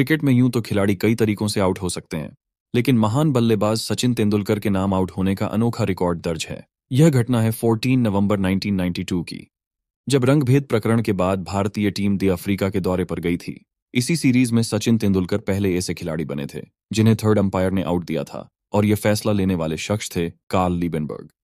cricket में यूं तो खिलाड़ी कई तरीकों से आउट हो सकते हैं लेकिन महान बल्लेबाज सचिन तेंदुलकर के नाम आउट होने का अनोखा रिकॉर्ड दर्ज है यह घटना है 14 नवंबर 1992 की जब रंगभेद प्रकरण के बाद भारतीय टीम दी अफ्रीका के दौरे पर गई थी इसी सीरीज में सचिन तेंदुलकर पहले ऐसे खिलाड़ी बने थे जिन्हें थर्ड अंपायर ने आउट दिया था और यह फैसला लेने वाले शख्स थे कार्ल लीबेनबर्ग